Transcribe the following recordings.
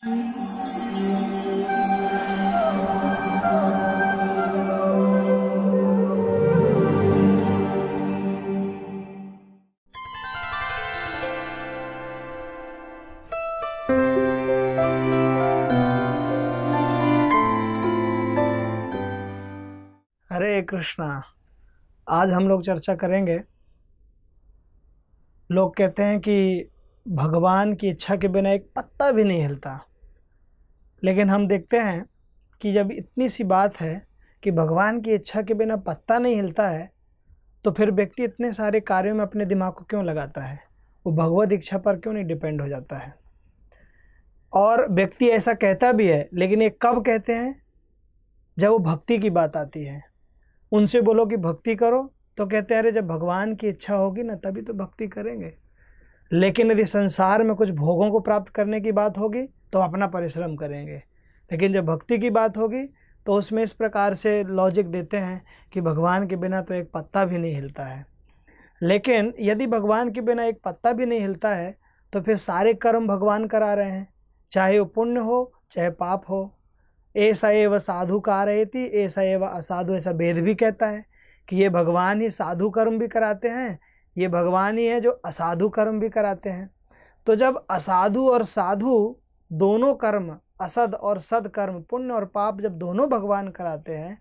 हरे कृष्णा आज हम लोग चर्चा करेंगे लोग कहते हैं कि भगवान की इच्छा के बिना एक पत्ता भी नहीं हिलता लेकिन हम देखते हैं कि जब इतनी सी बात है कि भगवान की इच्छा के बिना पत्ता नहीं हिलता है तो फिर व्यक्ति इतने सारे कार्यों में अपने दिमाग को क्यों लगाता है वो भगवत इच्छा पर क्यों नहीं डिपेंड हो जाता है और व्यक्ति ऐसा कहता भी है लेकिन ये कब कहते हैं जब वो भक्ति की बात आती है उनसे बोलो कि भक्ति करो तो कहते हैं अरे जब भगवान की इच्छा होगी ना तभी तो भक्ति करेंगे लेकिन यदि संसार में कुछ भोगों को प्राप्त करने की बात होगी तो अपना परिश्रम करेंगे लेकिन जब भक्ति की बात होगी तो उसमें इस प्रकार से लॉजिक देते हैं कि भगवान के बिना तो एक पत्ता भी नहीं हिलता है लेकिन यदि भगवान के बिना एक पत्ता भी नहीं हिलता है तो फिर सारे कर्म भगवान करा रहे हैं चाहे वो पुण्य हो चाहे पाप हो ऐसा एव साधु का थी ऐसा एव असाधु ऐसा वेद भी कहता है कि ये भगवान ही साधु कर्म भी कराते हैं ये भगवान ही है जो असाधु कर्म भी कराते हैं तो जब असाधु और साधु दोनों कर्म असद और सद कर्म पुण्य और पाप जब दोनों भगवान कराते हैं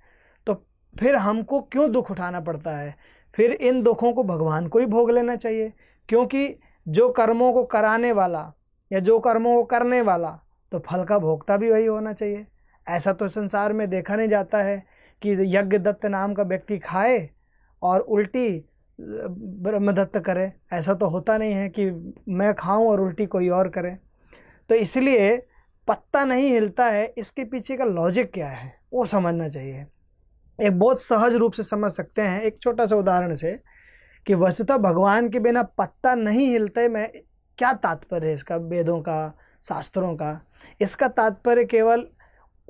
तो फिर हमको क्यों दुख उठाना पड़ता है फिर इन दुखों को भगवान को ही भोग लेना चाहिए क्योंकि जो कर्मों को कराने वाला या जो कर्मों को करने वाला तो फल का भोगता भी वही होना चाहिए ऐसा तो संसार में देखा नहीं जाता है कि यज्ञ दत्त नाम का व्यक्ति खाए और उल्टी ब्रह्मदत्त करे ऐसा तो होता नहीं है कि मैं खाऊं और उल्टी कोई और करे तो इसलिए पत्ता नहीं हिलता है इसके पीछे का लॉजिक क्या है वो समझना चाहिए एक बहुत सहज रूप से समझ सकते हैं एक छोटा सा उदाहरण से कि वस्तुतः भगवान के बिना पत्ता नहीं हिलते में क्या तात्पर्य है इसका वेदों का शास्त्रों का इसका तात्पर्य केवल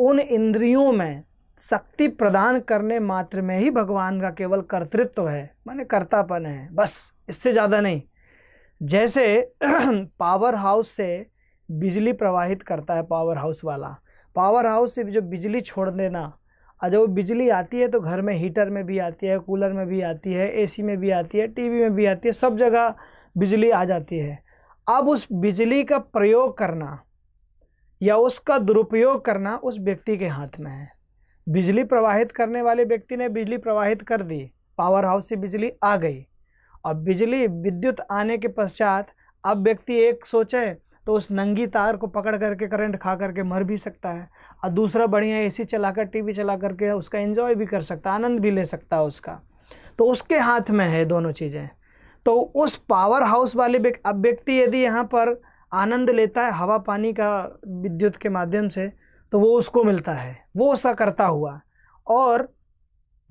उन इंद्रियों में शक्ति प्रदान करने मात्र में ही भगवान का केवल कर्तृत्व है माने कर्तापन है बस इससे ज़्यादा नहीं जैसे पावर हाउस से बिजली प्रवाहित करता है पावर हाउस वाला पावर हाउस से जो बिजली छोड़ देना और जब वो बिजली आती है तो घर में हीटर में भी आती है कूलर में भी आती है एसी में भी आती है टीवी में भी आती है सब जगह बिजली आ जाती है अब उस बिजली का प्रयोग करना या उसका दुरुपयोग करना उस व्यक्ति के हाथ में है बिजली प्रवाहित करने वाले व्यक्ति ने बिजली प्रवाहित कर दी पावर हाउस से बिजली आ गई और बिजली विद्युत आने के पश्चात अब व्यक्ति एक सोचे तो उस नंगी तार को पकड़ करके करंट खा करके मर भी सकता है और दूसरा बढ़िया एसी चलाकर टीवी चला करके उसका एंजॉय भी कर सकता आनंद भी ले सकता है उसका तो उसके हाथ में है दोनों चीज़ें तो उस पावर हाउस वाले अब व्यक्ति यदि यहाँ पर आनंद लेता है हवा पानी का विद्युत के माध्यम से तो वो उसको मिलता है वो उसका करता हुआ और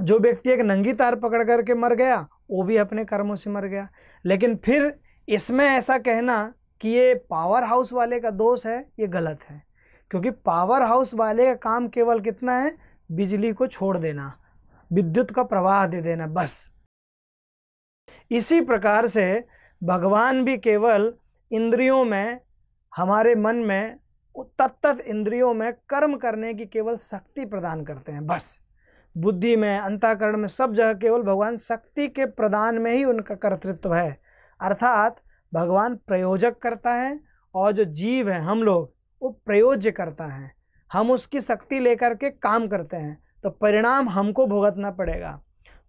जो व्यक्ति एक नंगी तार पकड़ करके मर गया वो भी अपने कर्मों से मर गया लेकिन फिर इसमें ऐसा कहना कि ये पावर हाउस वाले का दोष है ये गलत है क्योंकि पावर हाउस वाले का काम केवल कितना है बिजली को छोड़ देना विद्युत का प्रवाह दे देना बस इसी प्रकार से भगवान भी केवल इंद्रियों में हमारे मन में तत्त इंद्रियों में कर्म करने की केवल शक्ति प्रदान करते हैं बस बुद्धि में अंताकरण में सब जगह केवल भगवान शक्ति के प्रदान में ही उनका कर्तृत्व है अर्थात भगवान प्रयोजक करता है और जो जीव है हम लोग वो प्रयोज्य करता है हम उसकी शक्ति लेकर के काम करते हैं तो परिणाम हमको भुगतना पड़ेगा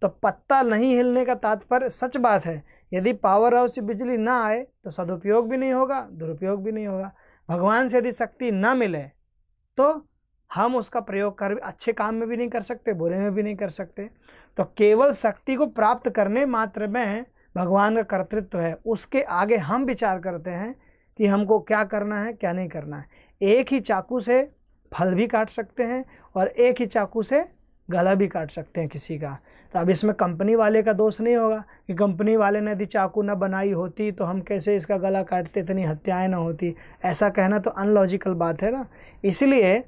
तो पत्ता नहीं हिलने का तात्पर्य सच बात है यदि पावर हाउस से बिजली ना आए तो सदुपयोग भी नहीं होगा दुरुपयोग भी नहीं होगा भगवान से यदि शक्ति ना मिले तो हम उसका प्रयोग कर अच्छे काम में भी नहीं कर सकते बुरे में भी नहीं कर सकते तो केवल शक्ति को प्राप्त करने मात्र में भगवान का कर्तृत्व है उसके आगे हम विचार करते हैं कि हमको क्या करना है क्या नहीं करना है एक ही चाकू से फल भी काट सकते हैं और एक ही चाकू से गला भी काट सकते हैं किसी का तो अब इसमें कंपनी वाले का दोष नहीं होगा कि कंपनी वाले ने यदि चाकू न बनाई होती तो हम कैसे इसका गला काटते इतनी हत्याएं ना होती ऐसा कहना तो अनलॉजिकल बात है ना इसलिए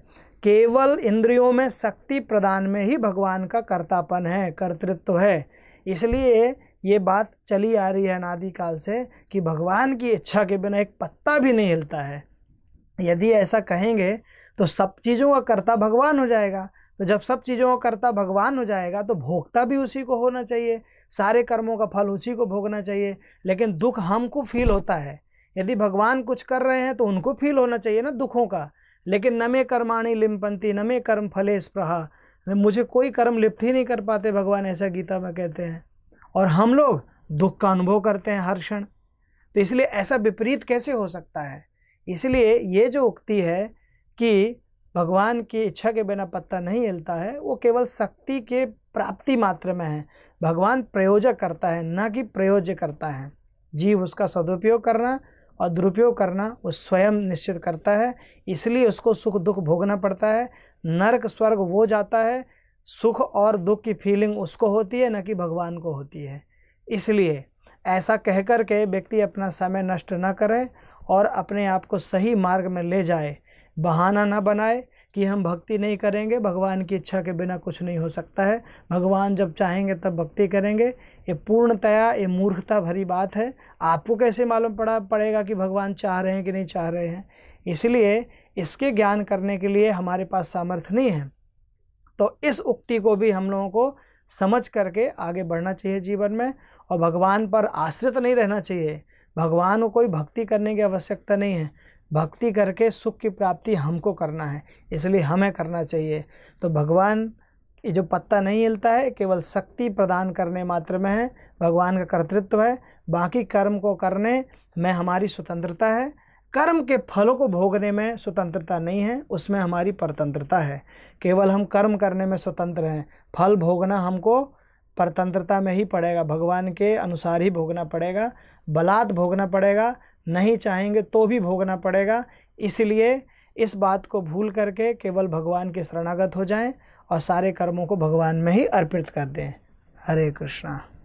केवल इंद्रियों में शक्ति प्रदान में ही भगवान का कर्तापन है कर्तृत्व है इसलिए ये बात चली आ रही है अनादिकाल से कि भगवान की इच्छा के बिना एक पत्ता भी नहीं हिलता है यदि ऐसा कहेंगे तो सब चीज़ों का कर्ता भगवान हो जाएगा तो जब सब चीज़ों का कर्ता भगवान हो जाएगा तो भोगता भी उसी को होना चाहिए सारे कर्मों का फल उसी को भोगना चाहिए लेकिन दुख हमको फील होता है यदि भगवान कुछ कर रहे हैं तो उनको फील होना चाहिए ना दुखों का लेकिन नमे कर्माणी लिम्पंती नमे कर्म फले स्प्रहा मुझे कोई कर्म लिप्त ही नहीं कर पाते भगवान ऐसा गीता में कहते हैं और हम लोग दुख का अनुभव करते हैं हर क्षण तो इसलिए ऐसा विपरीत कैसे हो सकता है इसलिए ये जो उक्ति है कि भगवान की इच्छा के बिना पत्ता नहीं हिलता है वो केवल शक्ति के प्राप्ति मात्र में है भगवान प्रयोजक करता है ना कि प्रयोज्य करता है जीव उसका सदुपयोग करना और दुरुपयोग करना वो स्वयं निश्चित करता है इसलिए उसको सुख दुख भोगना पड़ता है नरक स्वर्ग वो जाता है सुख और दुख की फीलिंग उसको होती है न कि भगवान को होती है इसलिए ऐसा कह कर के व्यक्ति अपना समय नष्ट न करे और अपने आप को सही मार्ग में ले जाए बहाना ना बनाए कि हम भक्ति नहीं करेंगे भगवान की इच्छा के बिना कुछ नहीं हो सकता है भगवान जब चाहेंगे तब भक्ति करेंगे ये पूर्णतया ये मूर्खता भरी बात है आपको कैसे मालूम पड़ा पड़ेगा कि भगवान चाह रहे हैं कि नहीं चाह रहे हैं इसलिए इसके ज्ञान करने के लिए हमारे पास सामर्थ्य नहीं है तो इस उक्ति को भी हम लोगों को समझ करके आगे बढ़ना चाहिए जीवन में और भगवान पर आश्रित नहीं रहना चाहिए भगवान को कोई भक्ति करने की आवश्यकता नहीं है भक्ति करके सुख की प्राप्ति हमको करना है इसलिए हमें करना चाहिए तो भगवान ये जो पत्ता नहीं हिलता है केवल शक्ति प्रदान करने मात्र में है भगवान का कर्तृत्व है बाकी कर्म को करने में हमारी स्वतंत्रता है कर्म के फलों को भोगने में स्वतंत्रता नहीं है उसमें हमारी परतंत्रता है केवल हम कर्म करने में स्वतंत्र हैं फल भोगना हमको परतंत्रता में ही पड़ेगा भगवान के अनुसार ही भोगना पड़ेगा बलात् भोगना पड़ेगा नहीं चाहेंगे तो भी भोगना पड़ेगा इसलिए इस बात को भूल करके केवल भगवान के शरणागत हो जाएं और सारे कर्मों को भगवान में ही अर्पित कर दें हरे कृष्णा